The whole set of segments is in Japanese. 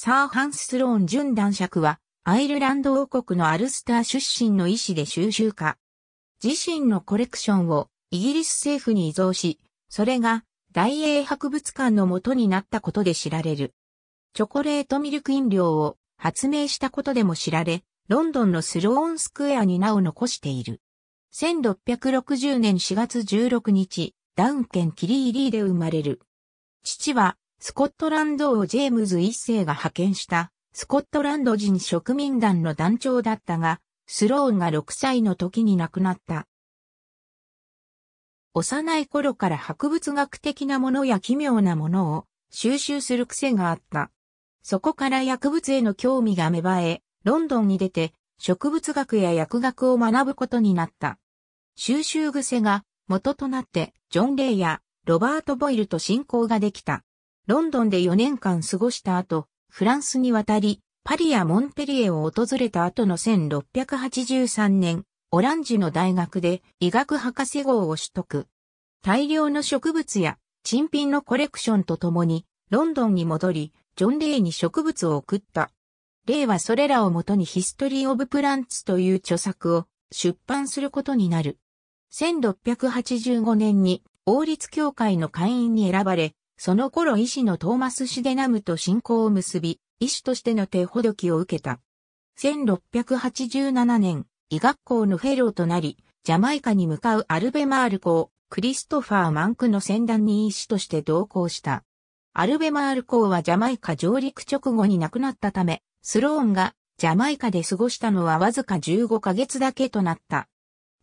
サー・ハンス・スローン準男爵は、アイルランド王国のアルスター出身の医師で収集家。自身のコレクションをイギリス政府に依存し、それが大英博物館の元になったことで知られる。チョコレートミルク飲料を発明したことでも知られ、ロンドンのスローンスクエアに名を残している。1660年4月16日、ダウン県キリーリーで生まれる。父はスコットランド王ジェームズ一世が派遣した、スコットランド人植民団の団長だったが、スローンが6歳の時に亡くなった。幼い頃から博物学的なものや奇妙なものを収集する癖があった。そこから薬物への興味が芽生え、ロンドンに出て植物学や薬学を学ぶことになった。収集癖が元となってジョン・レイやロバート・ボイルと親交ができた。ロンドンで4年間過ごした後、フランスに渡り、パリやモンペリエを訪れた後の1683年、オランジュの大学で医学博士号を取得。大量の植物や珍品のコレクションとともに、ロンドンに戻り、ジョン・レイに植物を送った。レイはそれらをもとにヒストリー・オブ・プランツという著作を出版することになる。1685年に王立協会の会員に選ばれ、その頃医師のトーマス・シデナムと信仰を結び、医師としての手ほどきを受けた。1687年、医学校のフェローとなり、ジャマイカに向かうアルベマール校、クリストファー・マンクの先団に医師として同行した。アルベマール校はジャマイカ上陸直後に亡くなったため、スローンがジャマイカで過ごしたのはわずか15ヶ月だけとなった。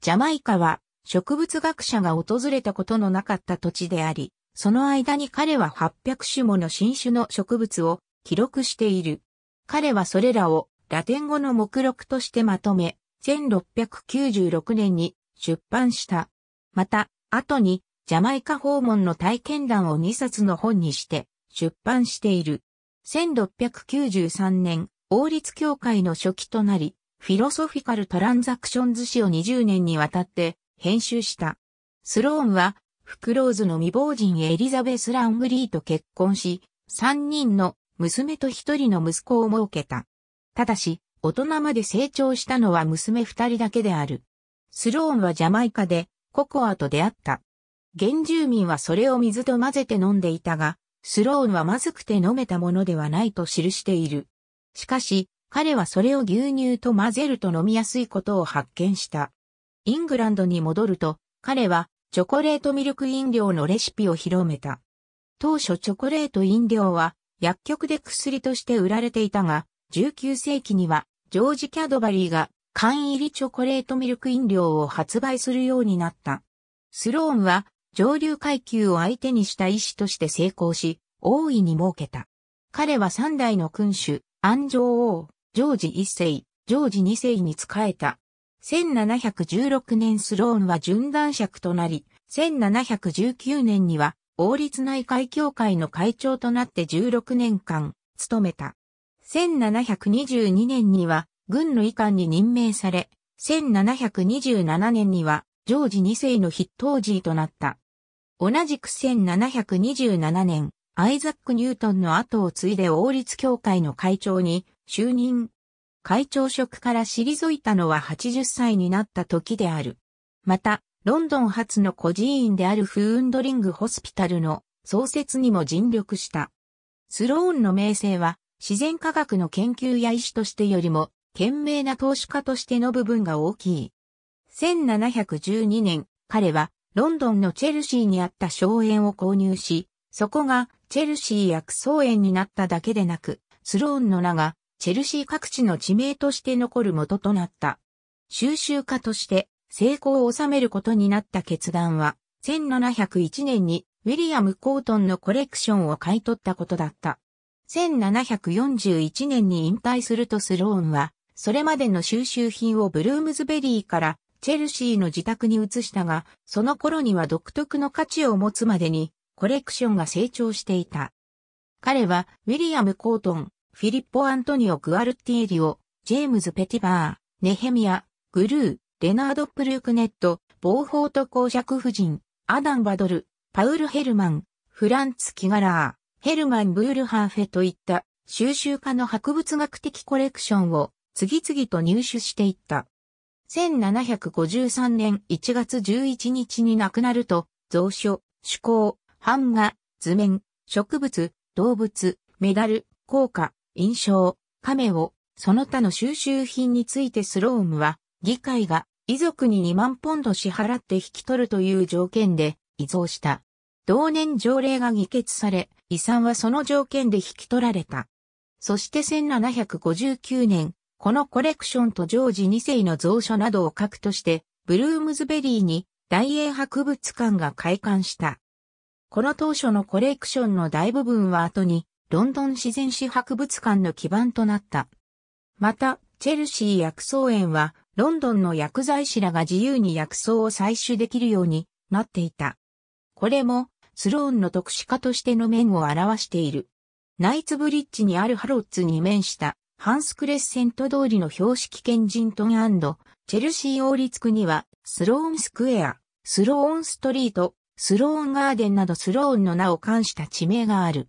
ジャマイカは植物学者が訪れたことのなかった土地であり、その間に彼は800種もの新種の植物を記録している。彼はそれらをラテン語の目録としてまとめ、1696年に出版した。また、後にジャマイカ訪問の体験談を2冊の本にして出版している。1693年、王立協会の初期となり、フィロソフィカル・トランザクションズ誌を20年にわたって編集した。スローンはフクローズの未亡人エリザベス・ラングリーと結婚し、三人の娘と一人の息子を設けた。ただし、大人まで成長したのは娘二人だけである。スローンはジャマイカでココアと出会った。原住民はそれを水と混ぜて飲んでいたが、スローンはまずくて飲めたものではないと記している。しかし、彼はそれを牛乳と混ぜると飲みやすいことを発見した。イングランドに戻ると、彼はチョコレートミルク飲料のレシピを広めた。当初チョコレート飲料は薬局で薬として売られていたが、19世紀にはジョージ・キャドバリーが缶入りチョコレートミルク飲料を発売するようになった。スローンは上流階級を相手にした医師として成功し、大いに儲けた。彼は三代の君主、安城王、ジョージ一世、ジョージ二世に仕えた1716年スローンは準断爵となり、1719年には王立内会協会の会長となって16年間務めた。1722年には軍の遺憾に任命され、1727年にはジョージ2世の筆頭時となった。同じく1727年、アイザック・ニュートンの後を継いで王立協会の会長に就任、会長職から退いたのは80歳になった時である。また、ロンドン初の孤児院であるフーンドリングホスピタルの創設にも尽力した。スローンの名声は、自然科学の研究や医師としてよりも、懸命な投資家としての部分が大きい。1712年、彼は、ロンドンのチェルシーにあった荘園を購入し、そこがチェルシー薬草園になっただけでなく、スローンの名がチェルシー各地の地名として残る元となった。収集家として成功を収めることになった決断は、1701年にウィリアム・コートンのコレクションを買い取ったことだった。1741年に引退するとスローンは、それまでの収集品をブルームズベリーからチェルシーの自宅に移したが、その頃には独特の価値を持つまでにコレクションが成長していた。彼はウィリアム・コートン、フィリッポ・アントニオ・グアルティーリオ、ジェームズ・ペティバー、ネヘミア、グルー、レナード・プルークネット、ボーフォート公爵夫人、アダン・バドル、パウル・ヘルマン、フランツ・キガラー、ヘルマン・ブールハーフェといった収集家の博物学的コレクションを次々と入手していった。1753年1月11日に亡くなると、蔵書、趣向、版画、図面、植物、動物、メダル、硬貨、印象、亀を、その他の収集品についてスロームは、議会が遺族に2万ポンド支払って引き取るという条件で遺贈した。同年条例が議決され、遺産はその条件で引き取られた。そして1759年、このコレクションとジョージ2世の蔵書などを核として、ブルームズベリーに大英博物館が開館した。この当初のコレクションの大部分は後にロンドン自然史博物館の基盤となった。また、チェルシー薬草園は、ロンドンの薬剤師らが自由に薬草を採取できるようになっていた。これも、スローンの特殊化としての面を表している。ナイツブリッジにあるハロッツに面した、ハンスクレッセント通りの標識ケンジントンチェルシー王立区には、スローンスクエア、スローンストリート、スローンガーデンなどスローンの名を冠した地名がある。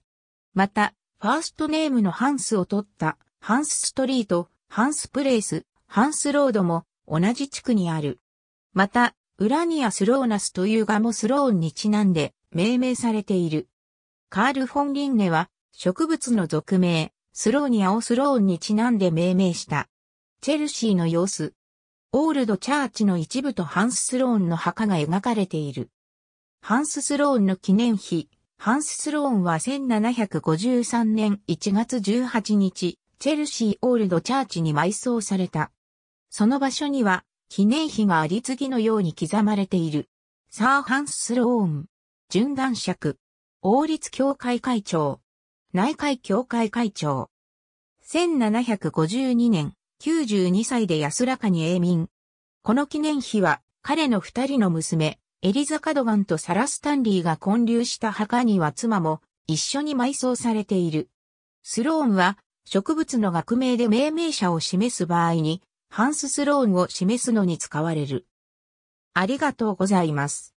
また、ファーストネームのハンスを取った、ハンスストリート、ハンスプレイス、ハンスロードも同じ地区にある。また、ウラニア・スローナスというガもスローンにちなんで命名されている。カール・フォン・リンネは植物の属名、スローニアをスローンにちなんで命名した。チェルシーの様子。オールド・チャーチの一部とハンス・スローンの墓が描かれている。ハンス・スローンの記念碑、ハンス・スローンは1753年1月18日、チェルシー・オールド・チャーチに埋葬された。その場所には、記念碑があり次のように刻まれている。サー・ハンス・スローン。順男尺。王立協会会長。内会協会会長。1752年、92歳で安らかに永眠。この記念碑は、彼の二人の娘、エリザ・カドガンとサラ・スタンリーが混流した墓には妻も一緒に埋葬されている。スローンは植物の学名で命名者を示す場合にハンス・スローンを示すのに使われる。ありがとうございます。